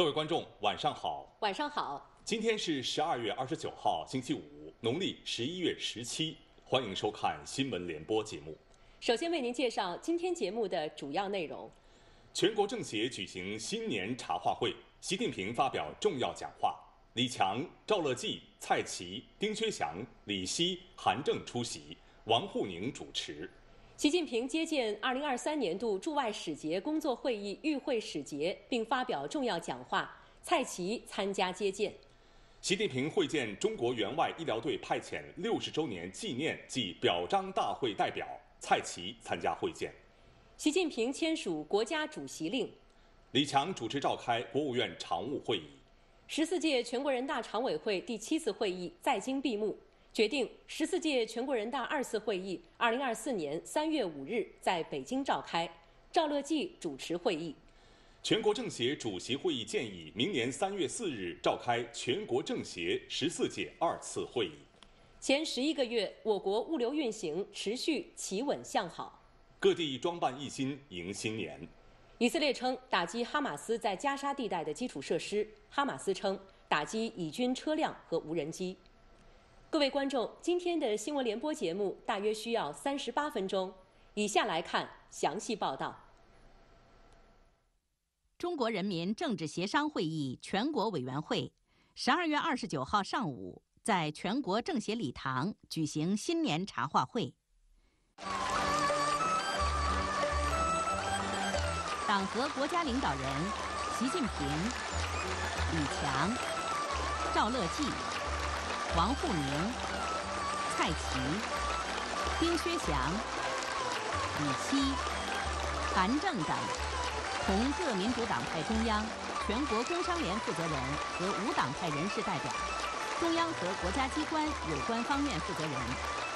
各位观众，晚上好。晚上好。今天是十二月二十九号，星期五，农历十一月十七。欢迎收看新闻联播节目。首先为您介绍今天节目的主要内容：全国政协举行新年茶话会，习近平发表重要讲话。李强、赵乐际、蔡奇、丁薛祥、李希、韩正出席，王沪宁主持。习近平接见2023年度驻外使节工作会议与会使节，并发表重要讲话。蔡奇参加接见。习近平会见中国援外医疗队派遣六十周年纪念暨表彰大会代表。蔡奇参加会见。习近平签署国家主席令。李强主持召开国务院常务会议。十四届全国人大常委会第七次会议在京闭幕。决定十四届全国人大二次会议二零二四年三月五日在北京召开，赵乐际主持会议。全国政协主席会议建议明年三月四日召开全国政协十四届二次会议。前十一个月，我国物流运行持续企稳向好。各地装扮一新迎新年。以色列称打击哈马斯在加沙地带的基础设施，哈马斯称打击以军车辆和无人机。各位观众，今天的新闻联播节目大约需要三十八分钟。以下来看详细报道。中国人民政治协商会议全国委员会十二月二十九号上午，在全国政协礼堂举行新年茶话会。党和国家领导人习近平、李强、赵乐际。王沪宁、蔡奇、丁薛祥、李希、韩正等，同各民主党派中央、全国工商联负责人和无党派人士代表，中央和国家机关有关方面负责人，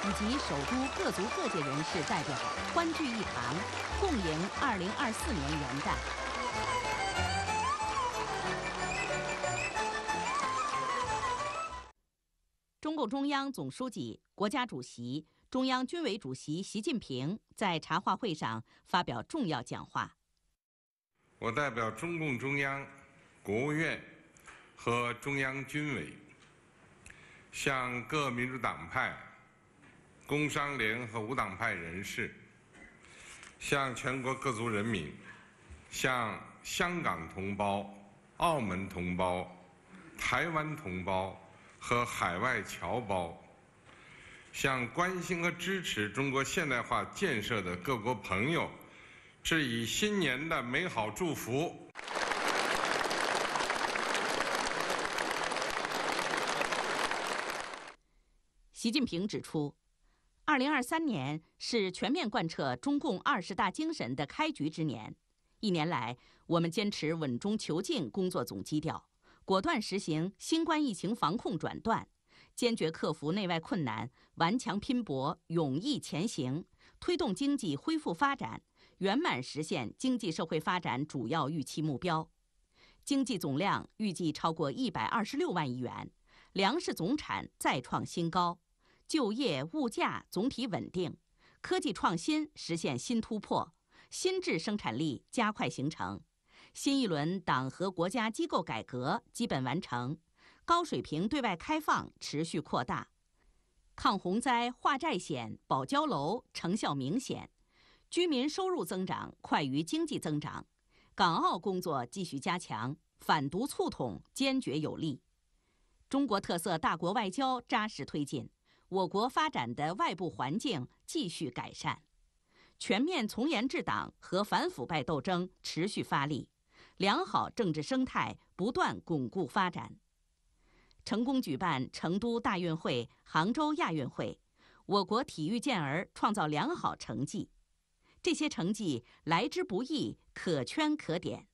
以及首都各族各界人士代表欢聚一堂，共迎二零二四年元旦。中央总书记、国家主席、中央军委主席习近平在茶话会上发表重要讲话。我代表中共中央、国务院和中央军委，向各民主党派、工商联和无党派人士，向全国各族人民，向香港同胞、澳门同胞、台湾同胞。和海外侨胞，向关心和支持中国现代化建设的各国朋友致以新年的美好祝福。习近平指出，二零二三年是全面贯彻中共二十大精神的开局之年。一年来，我们坚持稳中求进工作总基调。果断实行新冠疫情防控转段，坚决克服内外困难，顽强拼搏，勇毅前行，推动经济恢复发展，圆满实现经济社会发展主要预期目标。经济总量预计超过一百二十六万亿元，粮食总产再创新高，就业物价总体稳定，科技创新实现新突破，新质生产力加快形成。新一轮党和国家机构改革基本完成，高水平对外开放持续扩大，抗洪灾、化债险、保交楼成效明显，居民收入增长快于经济增长，港澳工作继续加强，反毒促统坚决有力，中国特色大国外交扎实推进，我国发展的外部环境继续改善，全面从严治党，和反腐败斗争持续发力。良好政治生态不断巩固发展，成功举办成都大运会、杭州亚运会，我国体育健儿创造良好成绩，这些成绩来之不易，可圈可点。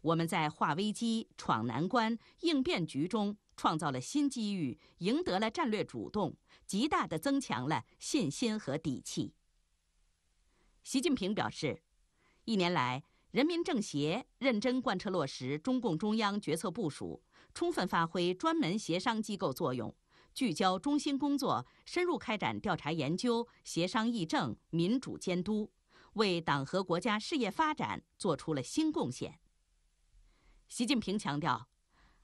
我们在化危机、闯难关、应变局中创造了新机遇，赢得了战略主动，极大地增强了信心和底气。习近平表示，一年来。人民政协认真贯彻落实中共中央决策部署，充分发挥专门协商机构作用，聚焦中心工作，深入开展调查研究、协商议政、民主监督，为党和国家事业发展做出了新贡献。习近平强调，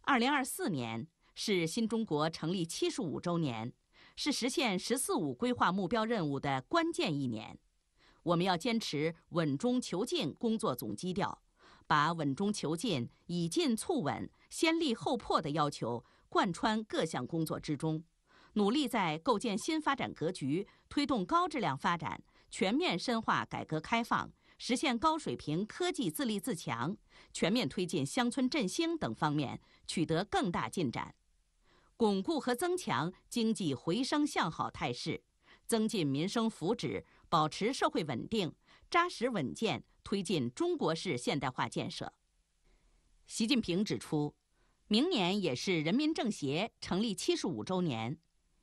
二零二四年是新中国成立七十五周年，是实现“十四五”规划目标任务的关键一年。我们要坚持稳中求进工作总基调，把稳中求进、以进促稳、先立后破的要求贯穿各项工作之中，努力在构建新发展格局、推动高质量发展、全面深化改革开放、实现高水平科技自立自强、全面推进乡村振兴等方面取得更大进展，巩固和增强经济回升向好态势。增进民生福祉，保持社会稳定，扎实稳健推进中国式现代化建设。习近平指出，明年也是人民政协成立七十五周年，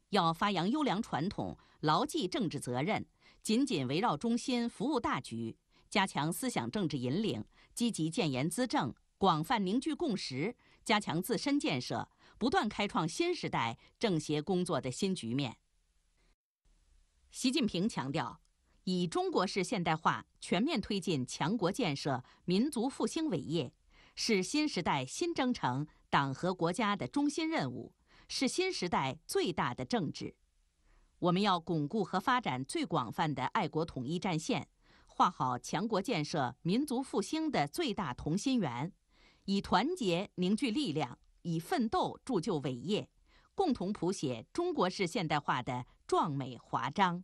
要发扬优良传统，牢记政治责任，紧紧围绕中心，服务大局，加强思想政治引领，积极建言资政，广泛凝聚共识，加强自身建设，不断开创新时代政协工作的新局面。习近平强调，以中国式现代化全面推进强国建设、民族复兴伟业，是新时代新征程党和国家的中心任务，是新时代最大的政治。我们要巩固和发展最广泛的爱国统一战线，画好强国建设、民族复兴的最大同心圆，以团结凝聚力量，以奋斗铸就伟业，共同谱写中国式现代化的。壮美华章。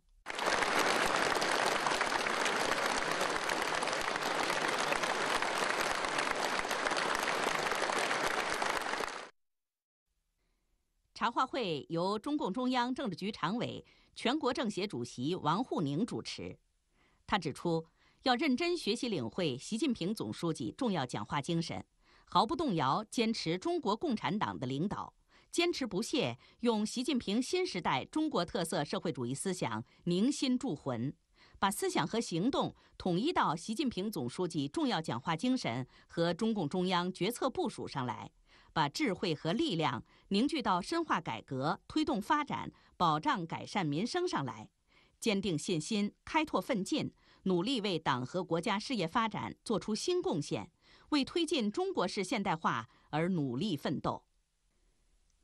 茶话会由中共中央政治局常委、全国政协主席王沪宁主持。他指出，要认真学习领会习近平总书记重要讲话精神，毫不动摇坚持中国共产党的领导。坚持不懈用习近平新时代中国特色社会主义思想凝心铸魂，把思想和行动统一到习近平总书记重要讲话精神和中共中央决策部署上来，把智慧和力量凝聚到深化改革、推动发展、保障改善民生上来，坚定信心、开拓奋进，努力为党和国家事业发展做出新贡献，为推进中国式现代化而努力奋斗。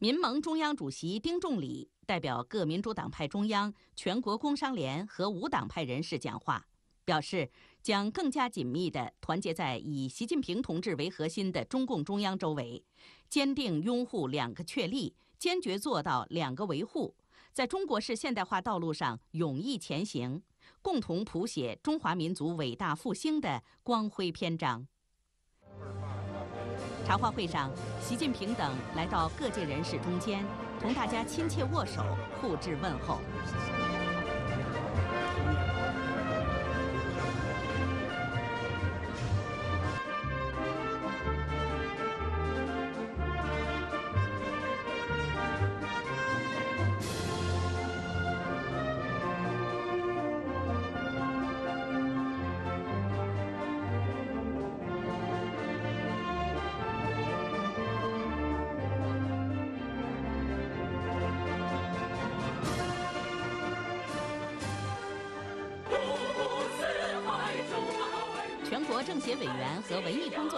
民盟中央主席丁仲礼代表各民主党派中央、全国工商联和无党派人士讲话，表示将更加紧密地团结在以习近平同志为核心的中共中央周围，坚定拥护“两个确立”，坚决做到“两个维护”，在中国式现代化道路上勇毅前行，共同谱写中华民族伟大复兴的光辉篇章。茶话会上，习近平等来到各界人士中间，同大家亲切握手，互致问候。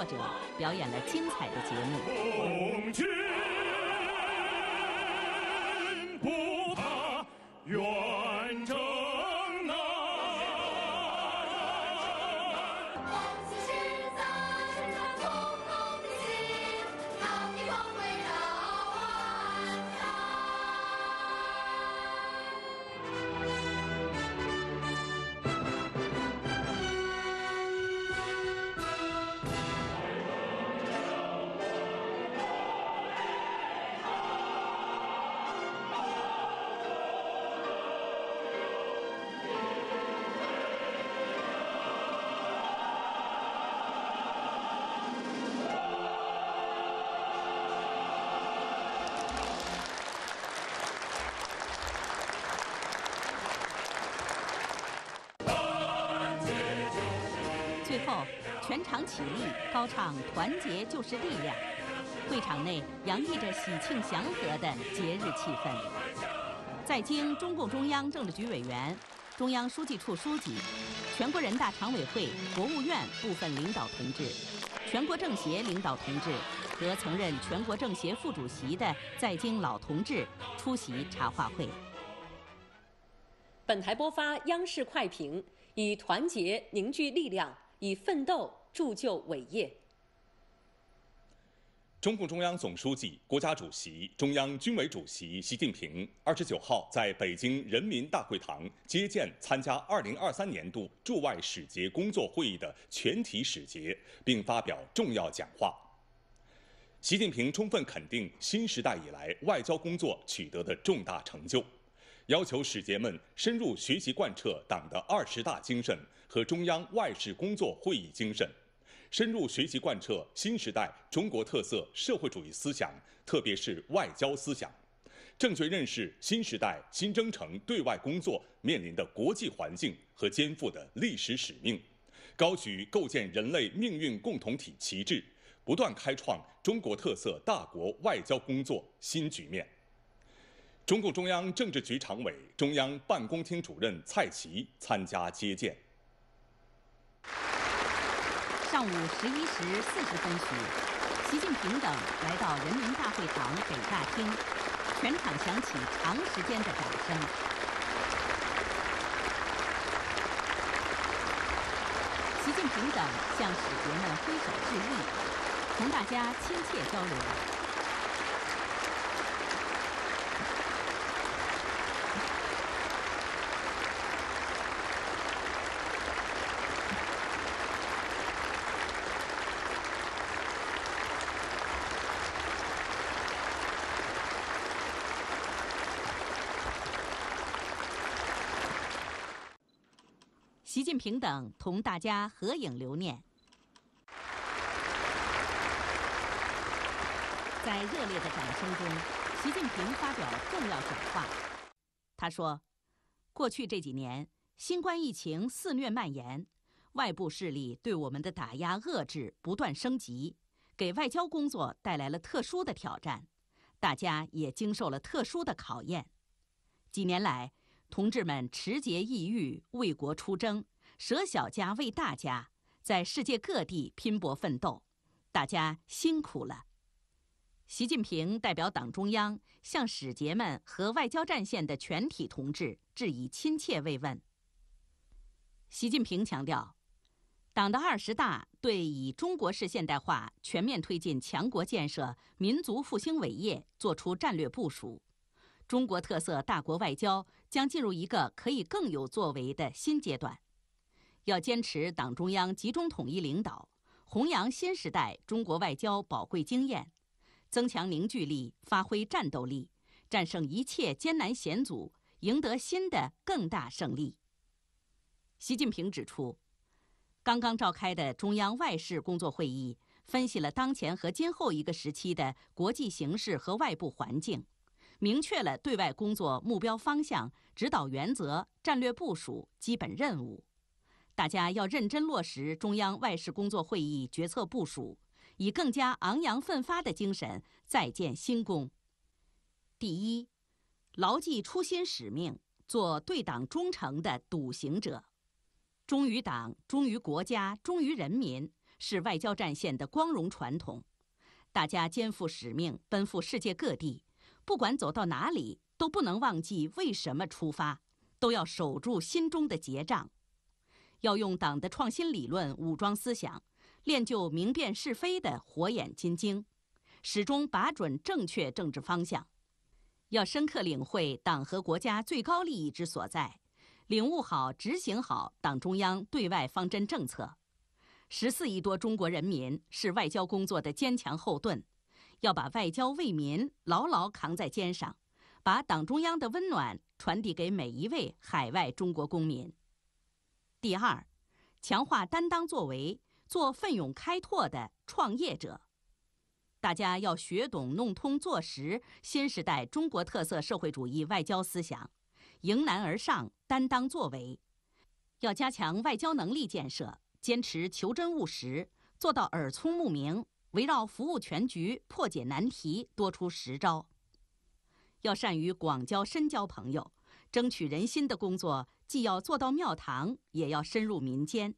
者表演了精彩的节目。全场起立，高唱《团结就是力量》。会场内洋溢着喜庆祥和的节日气氛。在京中共中央政治局委员、中央书记处书记、全国人大常委会、国务院部分领导同志、全国政协领导同志和曾任全国政协副主席的在京老同志出席茶话会。本台播发央视快评：以团结凝聚力量，以奋斗。铸就伟业。中共中央总书记、国家主席、中央军委主席习近平二十九号在北京人民大会堂接见参加二零二三年度驻外使节工作会议的全体使节，并发表重要讲话。习近平充分肯定新时代以来外交工作取得的重大成就，要求使节们深入学习贯彻党的二十大精神和中央外事工作会议精神。深入学习贯彻新时代中国特色社会主义思想，特别是外交思想，正确认识新时代新征程对外工作面临的国际环境和肩负的历史使命，高举构建人类命运共同体旗帜，不断开创中国特色大国外交工作新局面。中共中央政治局常委、中央办公厅主任蔡奇参加接见。上午十一时四十分许，习近平等来到人民大会堂北大厅，全场响起长时间的掌声。习近平等向使节们挥手致意，同大家亲切交流。习近平等同大家合影留念。在热烈的掌声中，习近平发表重要讲话。他说：“过去这几年，新冠疫情肆虐蔓延，外部势力对我们的打压遏制不断升级，给外交工作带来了特殊的挑战，大家也经受了特殊的考验。几年来，”同志们持节抑郁，为国出征，舍小家为大家，在世界各地拼搏奋斗，大家辛苦了。习近平代表党中央向使节们和外交战线的全体同志致以亲切慰问。习近平强调，党的二十大对以中国式现代化全面推进强国建设、民族复兴伟业作出战略部署。中国特色大国外交将进入一个可以更有作为的新阶段，要坚持党中央集中统一领导，弘扬新时代中国外交宝贵经验，增强凝聚力，发挥战斗力，战胜一切艰难险阻，赢得新的更大胜利。习近平指出，刚刚召开的中央外事工作会议分析了当前和今后一个时期的国际形势和外部环境。明确了对外工作目标方向、指导原则、战略部署、基本任务，大家要认真落实中央外事工作会议决策部署，以更加昂扬奋发的精神再建新功。第一，牢记初心使命，做对党忠诚的笃行者。忠于党、忠于国家、忠于人民是外交战线的光荣传统，大家肩负使命，奔赴世界各地。不管走到哪里，都不能忘记为什么出发，都要守住心中的结账，要用党的创新理论武装思想，练就明辨是非的火眼金睛，始终把准正确政治方向，要深刻领会党和国家最高利益之所在，领悟好、执行好党中央对外方针政策。十四亿多中国人民是外交工作的坚强后盾。要把外交为民牢牢扛在肩上，把党中央的温暖传递给每一位海外中国公民。第二，强化担当作为，做奋勇开拓的创业者。大家要学懂弄通做实新时代中国特色社会主义外交思想，迎难而上，担当作为。要加强外交能力建设，坚持求真务实，做到耳聪目明。围绕服务全局破解难题多出实招，要善于广交深交朋友，争取人心的工作既要做到庙堂也要深入民间，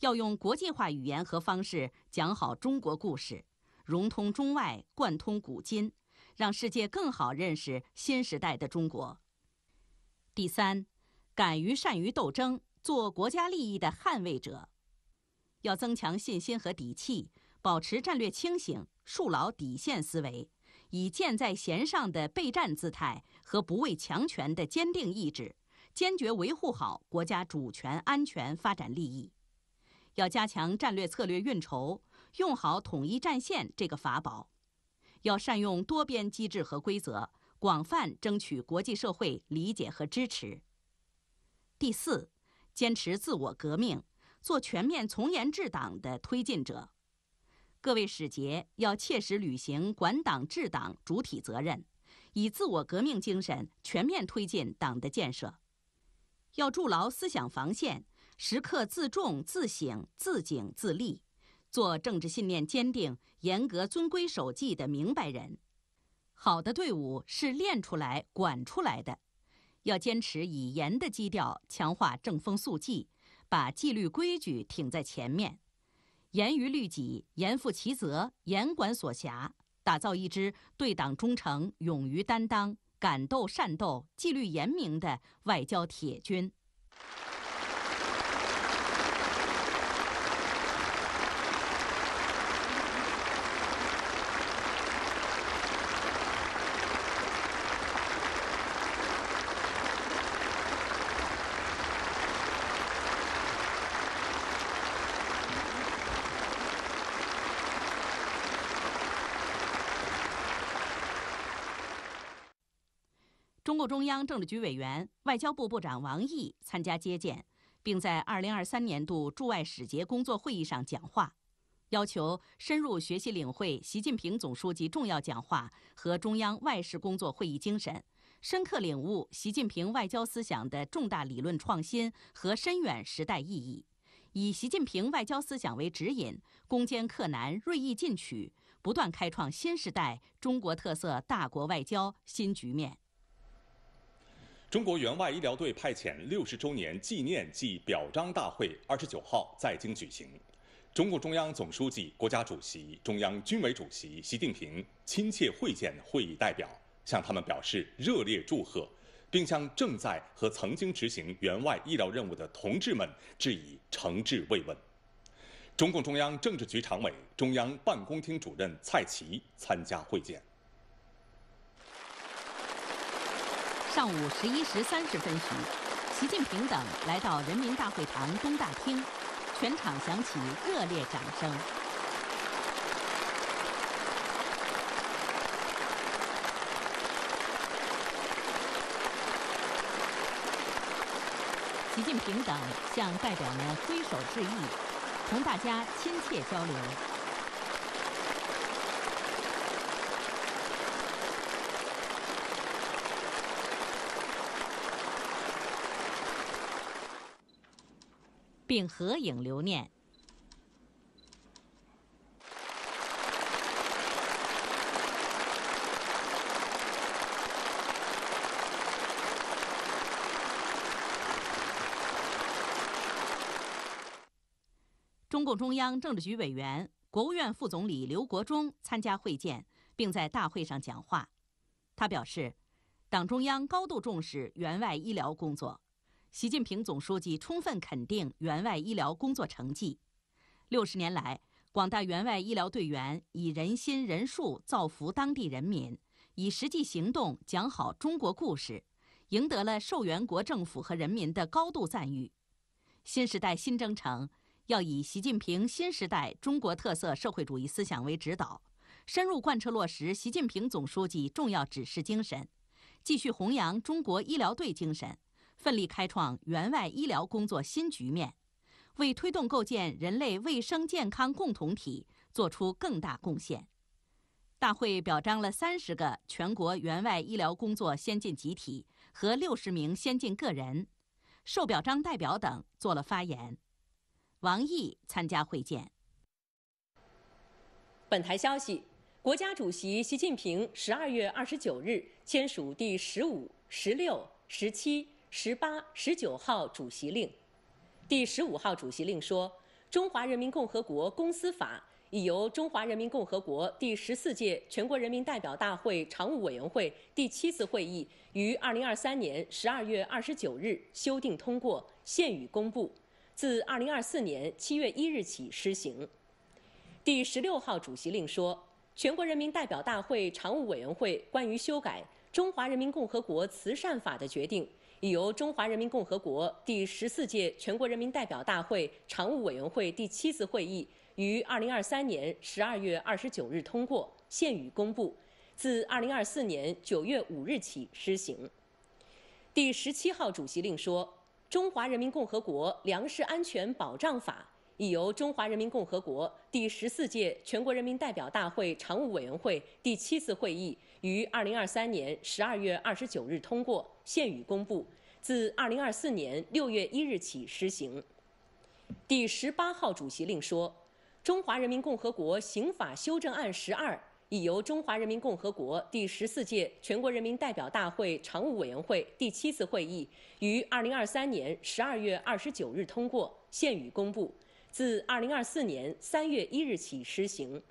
要用国际化语言和方式讲好中国故事，融通中外贯通古今，让世界更好认识新时代的中国。第三，敢于善于斗争，做国家利益的捍卫者，要增强信心和底气。保持战略清醒，树牢底线思维，以箭在弦上的备战姿态和不畏强权的坚定意志，坚决维护好国家主权、安全、发展利益。要加强战略策略运筹，用好统一战线这个法宝，要善用多边机制和规则，广泛争取国际社会理解和支持。第四，坚持自我革命，做全面从严治党的推进者。各位使节要切实履行管党治党主体责任，以自我革命精神全面推进党的建设。要筑牢思想防线，时刻自重、自省、自警、自立，做政治信念坚定、严格遵规守纪的明白人。好的队伍是练出来、管出来的，要坚持以严的基调强化正风肃纪，把纪律规矩挺在前面。严于律己，严负其责，严管所辖，打造一支对党忠诚、勇于担当、敢斗善斗、纪律严明的外交铁军。中央政治局委员、外交部部长王毅参加接见，并在二零二三年度驻外使节工作会议上讲话，要求深入学习领会习近平总书记重要讲话和中央外事工作会议精神，深刻领悟习近平外交思想的重大理论创新和深远时代意义，以习近平外交思想为指引，攻坚克难、锐意进取，不断开创新时代中国特色大国外交新局面。中国援外医疗队派遣六十周年纪念暨表彰大会二十九号在京举行，中共中央总书记、国家主席、中央军委主席习近平亲切会见会议代表，向他们表示热烈祝贺，并向正在和曾经执行援外医疗任务的同志们致以诚挚慰问。中共中央政治局常委、中央办公厅主任蔡奇参加会见。上午十一时三十分许，习近平等来到人民大会堂东大厅，全场响起热烈掌声。习近平等向代表们挥手致意，同大家亲切交流。并合影留念。中共中央政治局委员、国务院副总理刘国中参加会见，并在大会上讲话。他表示，党中央高度重视援外医疗工作。习近平总书记充分肯定援外医疗工作成绩。六十年来，广大援外医疗队员以人心人数造福当地人民，以实际行动讲好中国故事，赢得了受援国政府和人民的高度赞誉。新时代新征程，要以习近平新时代中国特色社会主义思想为指导，深入贯彻落实习近平总书记重要指示精神，继续弘扬中国医疗队精神。奋力开创援外医疗工作新局面，为推动构建人类卫生健康共同体作出更大贡献。大会表彰了三十个全国援外医疗工作先进集体和六十名先进个人，受表彰代表等做了发言。王毅参加会见。本台消息：国家主席习近平十二月二十九日签署第十五、十六、十七。十八、十九号主席令，第十五号主席令说，《中华人民共和国公司法》已由中华人民共和国第十四届全国人民代表大会常务委员会第七次会议于二零二三年十二月二十九日修订通过，现予公布，自二零二四年七月一日起施行。第十六号主席令说，《全国人民代表大会常务委员会关于修改〈中华人民共和国慈善法〉的决定》。已由中华人民共和国第十四届全国人民代表大会常务委员会第七次会议于二零二三年十二月二十九日通过，现予公布，自二零二四年九月五日起施行。第十七号主席令说，《中华人民共和国粮食安全保障法》已由中华人民共和国第十四届全国人民代表大会常务委员会第七次会议于二零二三年十二月二十九日通过，现予公布。自二零二四年六月一日起施行。第十八号主席令说，《中华人民共和国刑法修正案（十二）》已由中华人民共和国第十四届全国人民代表大会常务委员会第七次会议于二零二三年十二月二十九日通过，现予公布，自二零二四年三月一日起施行。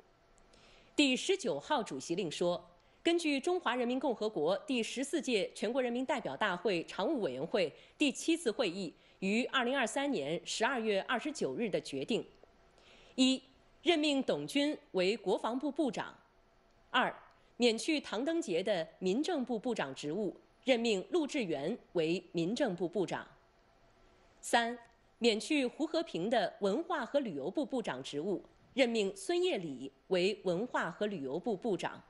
第十九号主席令说。根据中华人民共和国第十四届全国人民代表大会常务委员会第七次会议于二零二三年十二月二十九日的决定，一、任命董军为国防部部长；二、免去唐登杰的民政部部长职务，任命陆志元为民政部部长；三、免去胡和平的文化和旅游部部长职务，任命孙业礼为文化和旅游部部长。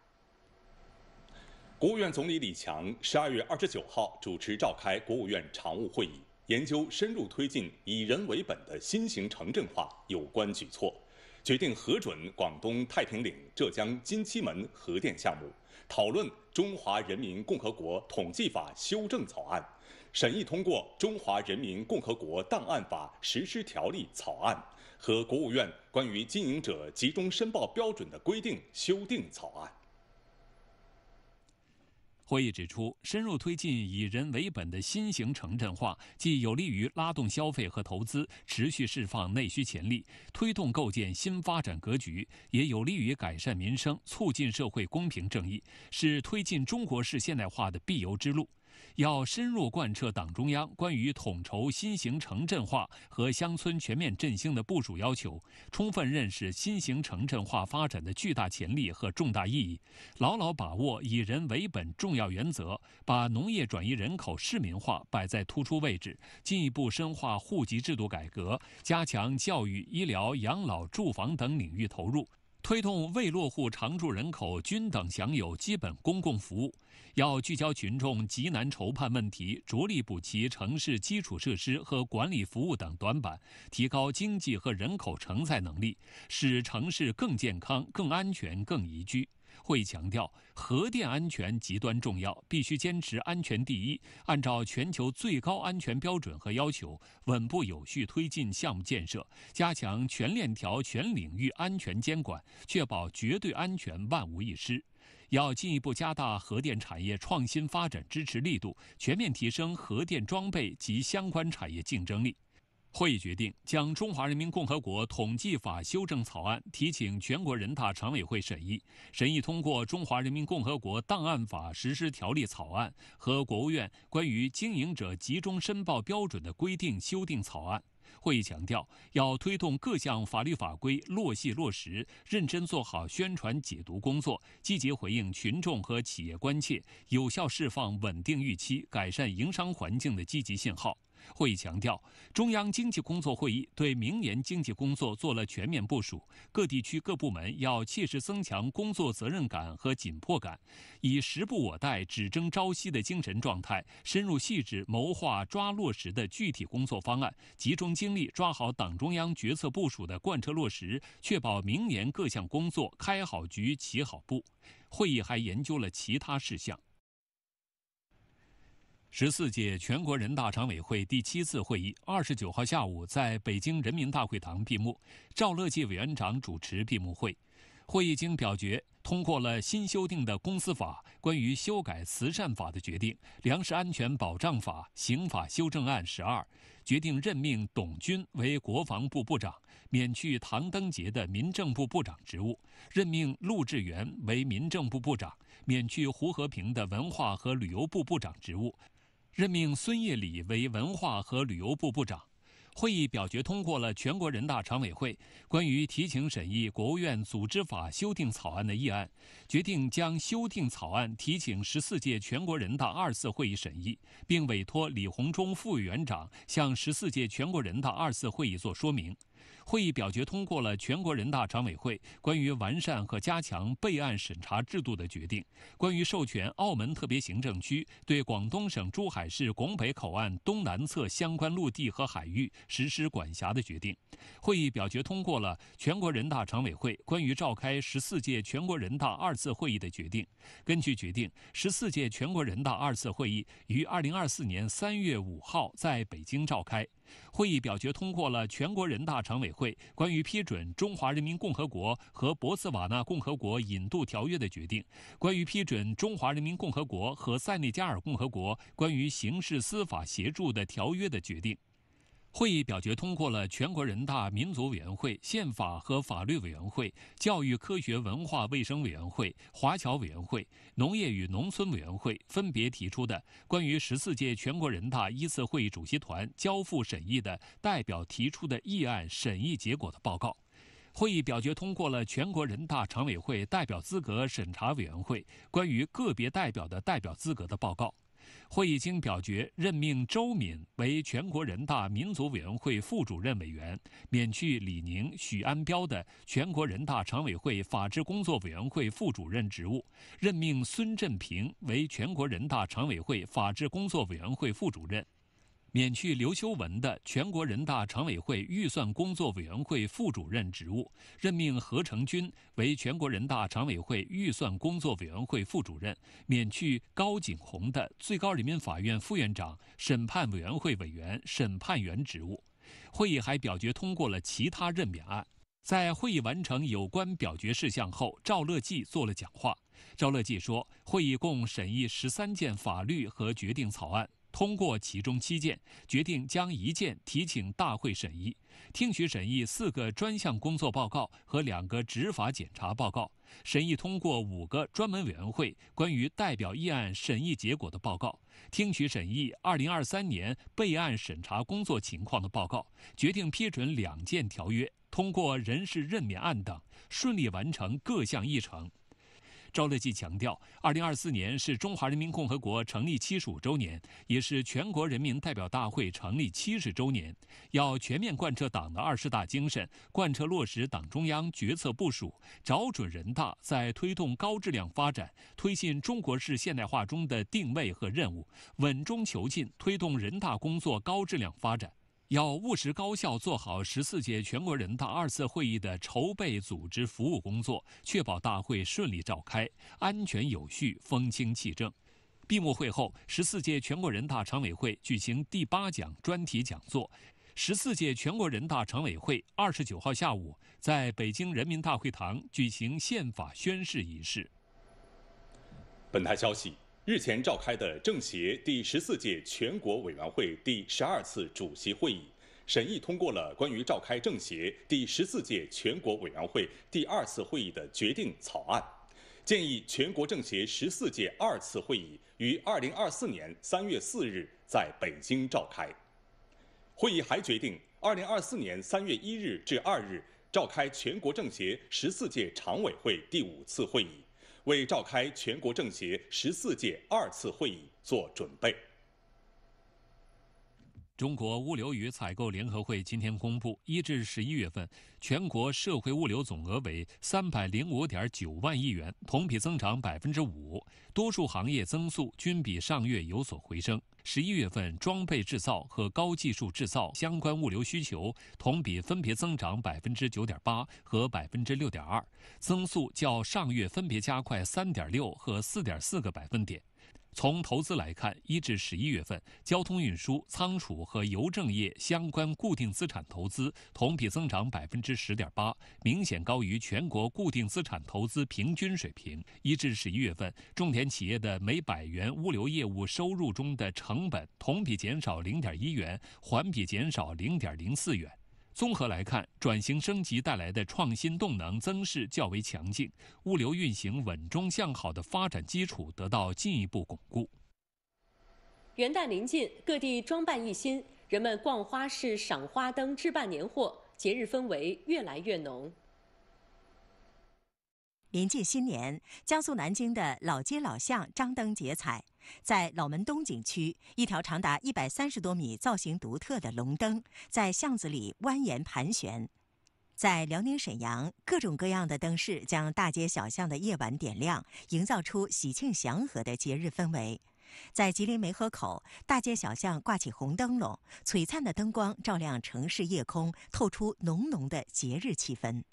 国务院总理李强十二月二十九号主持召开国务院常务会议，研究深入推进以人为本的新型城镇化有关举措，决定核准广东太平岭、浙江金鸡门核电项目，讨论《中华人民共和国统计法》修正草案，审议通过《中华人民共和国档案法实施条例》草案和国务院关于经营者集中申报标准的规定修订草案。会议指出，深入推进以人为本的新型城镇化，既有利于拉动消费和投资，持续释放内需潜力，推动构建新发展格局，也有利于改善民生，促进社会公平正义，是推进中国式现代化的必由之路。要深入贯彻党中央关于统筹新型城镇化和乡村全面振兴的部署要求，充分认识新型城镇化发展的巨大潜力和重大意义，牢牢把握以人为本重要原则，把农业转移人口市民化摆在突出位置，进一步深化户籍制度改革，加强教育、医疗、养老、住房等领域投入，推动未落户常住人口均等享有基本公共服务。要聚焦群众急难愁盼问题，着力补齐城市基础设施和管理服务等短板，提高经济和人口承载能力，使城市更健康、更安全、更宜居。会强调，核电安全极端重要，必须坚持安全第一，按照全球最高安全标准和要求，稳步有序推进项目建设，加强全链条、全领域安全监管，确保绝对安全、万无一失。要进一步加大核电产业创新发展支持力度，全面提升核电装备及相关产业竞争力。会议决定将《中华人民共和国统计法》修正草案提请全国人大常委会审议，审议通过《中华人民共和国档案法实施条例》草案和国务院关于经营者集中申报标准的规定修订草案。会议强调，要推动各项法律法规落细落实，认真做好宣传解读工作，积极回应群众和企业关切，有效释放稳定预期、改善营商环境的积极信号。会议强调，中央经济工作会议对明年经济工作做了全面部署，各地区各部门要切实增强工作责任感和紧迫感，以时不我待、只争朝夕的精神状态，深入细致谋划抓落实的具体工作方案，集中精力抓好党中央决策部署的贯彻落实，确保明年各项工作开好局、起好步。会议还研究了其他事项。十四届全国人大常委会第七次会议二十九号下午在北京人民大会堂闭幕，赵乐际委员长主持闭幕会。会议经表决通过了新修订的公司法、关于修改慈善法的决定、粮食安全保障法、刑法修正案十二，决定任命董军为国防部部长，免去唐登杰的民政部部长职务，任命陆志元为民政部部长，免去胡和平的文化和旅游部部长职务。任命孙业礼为文化和旅游部部长。会议表决通过了全国人大常委会关于提请审议国务院组织法修订草案的议案，决定将修订草案提请十四届全国人大二次会议审议，并委托李鸿忠副委员长向十四届全国人大二次会议作说明。会议表决通过了全国人大常委会关于完善和加强备案审查制度的决定，关于授权澳门特别行政区对广东省珠海市拱北口岸东南侧相关陆地和海域实施管辖的决定。会议表决通过了全国人大常委会关于召开十四届全国人大二次会议的决定。根据决定，十四届全国人大二次会议于二零二四年三月五号在北京召开。会议表决通过了全国人大常委会关于批准《中华人民共和国和博茨瓦纳共和国引渡条约》的决定，关于批准《中华人民共和国和塞内加尔共和国关于刑事司法协助的条约》的决定。会议表决通过了全国人大民族委员会、宪法和法律委员会、教育科学文化卫生委员会、华侨委员会、农业与农村委员会分别提出的关于十四届全国人大一次会议主席团交付审议的代表提出的议案审议结果的报告。会议表决通过了全国人大常委会代表资格审查委员会关于个别代表的代表资格的报告。会议经表决，任命周敏为全国人大民族委员会副主任委员，免去李宁、许安标的全国人大常委会法制工作委员会副主任职务，任命孙振平为全国人大常委会法制工作委员会副主任。免去刘修文的全国人大常委会预算工作委员会副主任职务，任命何成军为全国人大常委会预算工作委员会副主任，免去高景洪的最高人民法院副院长、审判委员会委员、审判员职务。会议还表决通过了其他任免案。在会议完成有关表决事项后，赵乐际做了讲话。赵乐际说，会议共审议十三件法律和决定草案。通过其中七件，决定将一件提请大会审议，听取审议四个专项工作报告和两个执法检查报告，审议通过五个专门委员会关于代表议案审议结果的报告，听取审议二零二三年备案审查工作情况的报告，决定批准两件条约，通过人事任免案等，顺利完成各项议程。赵乐际强调，二零二四年是中华人民共和国成立七十五周年，也是全国人民代表大会成立七十周年。要全面贯彻党的二十大精神，贯彻落实党中央决策部署，找准人大在推动高质量发展、推进中国式现代化中的定位和任务，稳中求进，推动人大工作高质量发展。要务实高效做好十四届全国人大二次会议的筹备组织服务工作，确保大会顺利召开、安全有序、风清气正。闭幕会后，十四届全国人大常委会举行第八讲专题讲座。十四届全国人大常委会二十九号下午在北京人民大会堂举行宪法宣誓仪式。本台消息。日前召开的政协第十四届全国委员会第十二次主席会议，审议通过了关于召开政协第十四届全国委员会第二次会议的决定草案，建议全国政协十四届二次会议于二零二四年三月四日在北京召开。会议还决定，二零二四年三月一日至二日召开全国政协十四届常委会第五次会议。为召开全国政协十四届二次会议做准备。中国物流与采购联合会今天公布，一至十一月份全国社会物流总额为三百零五点九万亿元，同比增长百分之五。多数行业增速均比上月有所回升。十一月份，装备制造和高技术制造相关物流需求同比分别增长百分之九点八和百分之六点二，增速较上月分别加快三点六和四点四个百分点。从投资来看，一至十一月份，交通运输、仓储和邮政业相关固定资产投资同比增长百分之十点八，明显高于全国固定资产投资平均水平。一至十一月份，重点企业的每百元物流业务收入中的成本同比减少零点一元，环比减少零点零四元。综合来看，转型升级带来的创新动能增势较为强劲，物流运行稳中向好的发展基础得到进一步巩固。元旦临近，各地装扮一新，人们逛花市、赏花灯、置办年货，节日氛围越来越浓。临近新年，江苏南京的老街老巷张灯结彩。在老门东景区，一条长达一百三十多米、造型独特的龙灯在巷子里蜿蜒盘旋。在辽宁沈阳，各种各样的灯饰将大街小巷的夜晚点亮，营造出喜庆祥和的节日氛围。在吉林梅河口，大街小巷挂起红灯笼，璀璨的灯光照亮城市夜空，透出浓浓的节日气氛。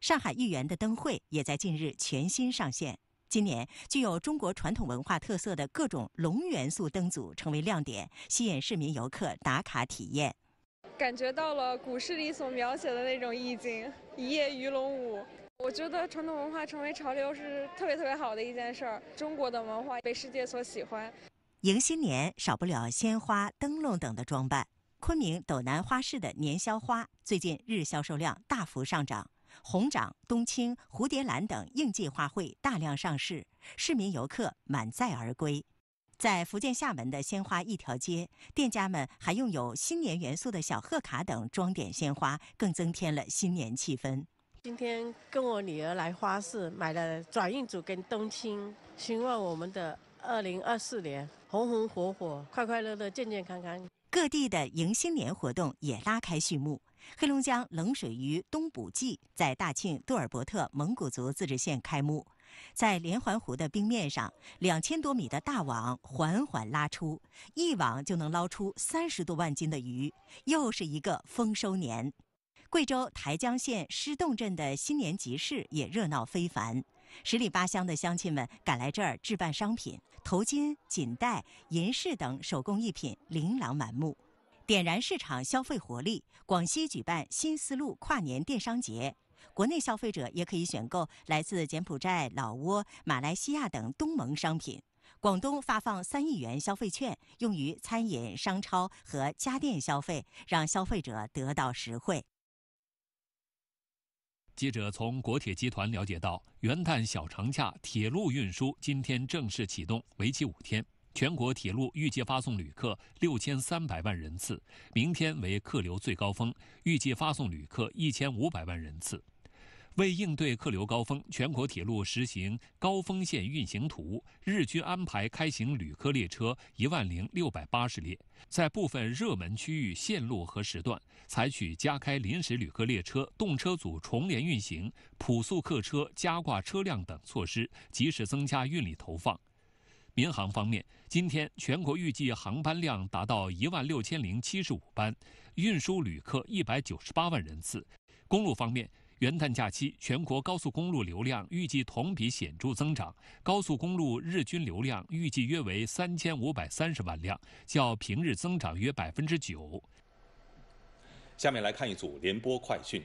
上海豫园的灯会也在近日全新上线。今年具有中国传统文化特色的各种龙元素灯组成为亮点，吸引市民游客打卡体验。感觉到了古诗里所描写的那种意境，一夜鱼龙舞。我觉得传统文化成为潮流是特别特别好的一件事儿，中国的文化被世界所喜欢。迎新年少不了鲜花、灯笼等的装扮，昆明斗南花市的年宵花最近日销售量大幅上涨。红掌、冬青、蝴蝶兰等应季花卉大量上市，市民游客满载而归。在福建厦门的鲜花一条街，店家们还用有新年元素的小贺卡等装点鲜花，更增添了新年气氛。今天跟我女儿来花市，买了转运组跟冬青，希望我们的二零二四年红红火火、快快乐乐、健健康康。各地的迎新年活动也拉开序幕。黑龙江冷水鱼冬捕季在大庆杜尔伯特蒙古族自治县开幕，在连环湖的冰面上，两千多米的大网缓缓拉出，一网就能捞出三十多万斤的鱼，又是一个丰收年。贵州台江县施洞镇的新年集市也热闹非凡，十里八乡的乡亲们赶来这儿置办商品，头巾、锦带、银饰等手工艺品琳琅满目。点燃市场消费活力，广西举办新丝路跨年电商节，国内消费者也可以选购来自柬埔寨、老挝、马来西亚等东盟商品。广东发放三亿元消费券，用于餐饮、商超和家电消费，让消费者得到实惠。记者从国铁集团了解到，元旦小长假铁路运输今天正式启动，为期五天。全国铁路预计发送旅客六千三百万人次，明天为客流最高峰，预计发送旅客一千五百万人次。为应对客流高峰，全国铁路实行高峰线运行图，日均安排开行旅客列车一万零六百八十列，在部分热门区域线路和时段，采取加开临时旅客列车、动车组重联运行、普速客车加挂车辆等措施，及时增加运力投放。民航方面，今天全国预计航班量达到一万六千零七十五班，运输旅客一百九十八万人次。公路方面，元旦假期全国高速公路流量预计同比显著增长，高速公路日均流量预计约为三千五百三十万辆，较平日增长约百分之九。下面来看一组联播快讯。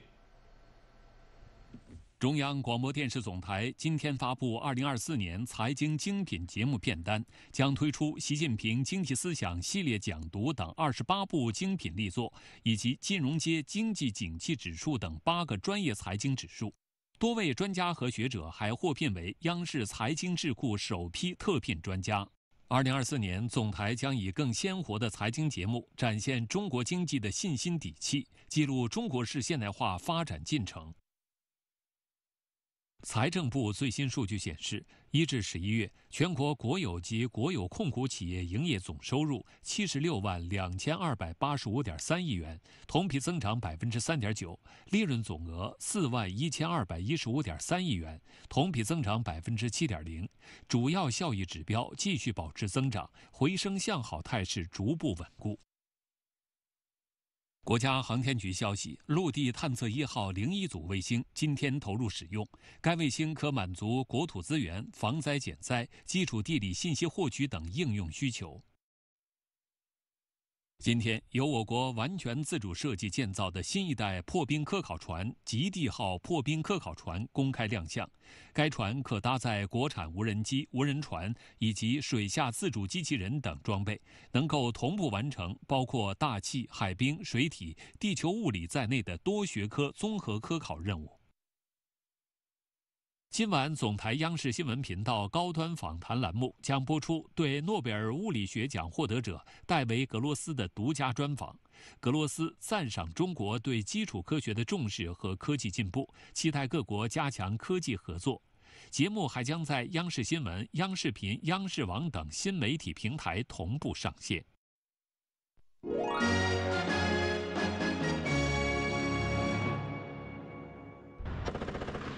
中央广播电视总台今天发布2024年财经精品节目片单，将推出习近平经济思想系列讲读等28部精品力作，以及金融街经济景气指数等八个专业财经指数。多位专家和学者还获聘为央视财经智库首批特聘专家。2024年，总台将以更鲜活的财经节目，展现中国经济的信心底气，记录中国式现代化发展进程。财政部最新数据显示，一至十一月，全国国有及国有控股企业营业总收入七十六万两千二百八十五点三亿元，同比增长百分之三点九；利润总额四万一千二百一十五点三亿元，同比增长百分之七点零。主要效益指标继续保持增长，回升向好态势逐步稳固。国家航天局消息，陆地探测一号零一组卫星今天投入使用。该卫星可满足国土资源、防灾减灾、基础地理信息获取等应用需求。今天，由我国完全自主设计建造的新一代破冰科考船“极地号”破冰科考船公开亮相。该船可搭载国产无人机、无人船以及水下自主机器人等装备，能够同步完成包括大气、海冰、水体、地球物理在内的多学科综合科考任务。今晚，总台央视新闻频道高端访谈栏目将播出对诺贝尔物理学奖获得者戴维·格罗斯的独家专访。格罗斯赞赏中国对基础科学的重视和科技进步，期待各国加强科技合作。节目还将在央视新闻、央视频、央视网等新媒体平台同步上线。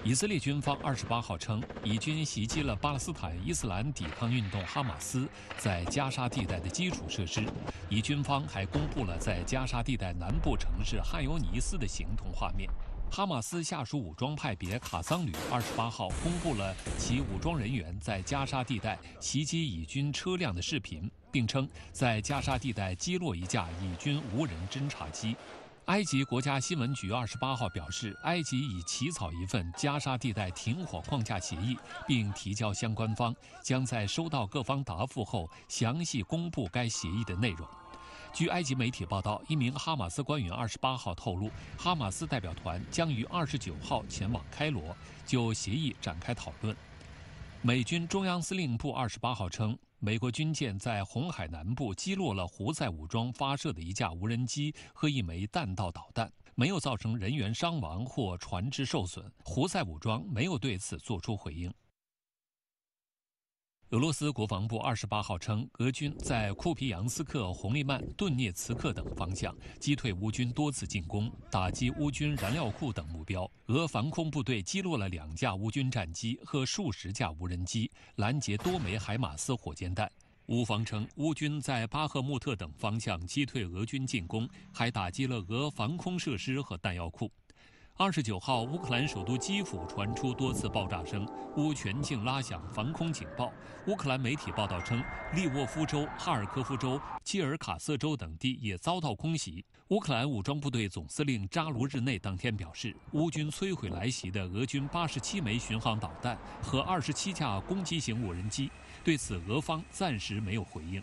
以色列军方二十八号称，以军袭击了巴勒斯坦伊斯兰抵抗运动哈马斯在加沙地带的基础设施。以军方还公布了在加沙地带南部城市汉尤尼斯的行同画面。哈马斯下属武装派别卡桑旅二十八号公布了其武装人员在加沙地带袭击以军车辆的视频，并称在加沙地带击落一架以军无人侦察机。埃及国家新闻局二十八号表示，埃及已起草一份加沙地带停火框架协议，并提交相关方，将在收到各方答复后详细公布该协议的内容。据埃及媒体报道，一名哈马斯官员二十八号透露，哈马斯代表团将于二十九号前往开罗就协议展开讨论。美军中央司令部二十八号称。美国军舰在红海南部击落了胡塞武装发射的一架无人机和一枚弹道导弹，没有造成人员伤亡或船只受损。胡塞武装没有对此作出回应。俄罗斯国防部二十八号称，俄军在库皮扬斯克、红利曼、顿涅茨克等方向击退乌军多次进攻，打击乌军燃料库等目标。俄防空部队击落了两架乌军战机和数十架无人机，拦截多枚海马斯火箭弹。乌方称，乌军在巴赫穆特等方向击退俄军进攻，还打击了俄防空设施和弹药库。二十九号，乌克兰首都基辅传出多次爆炸声，乌全境拉响防空警报。乌克兰媒体报道称，利沃夫州、哈尔科夫州、基尔卡斯州等地也遭到空袭。乌克兰武装部队总司令扎卢日内当天表示，乌军摧毁来袭的俄军八十七枚巡航导弹和二十七架攻击型无人机。对此，俄方暂时没有回应。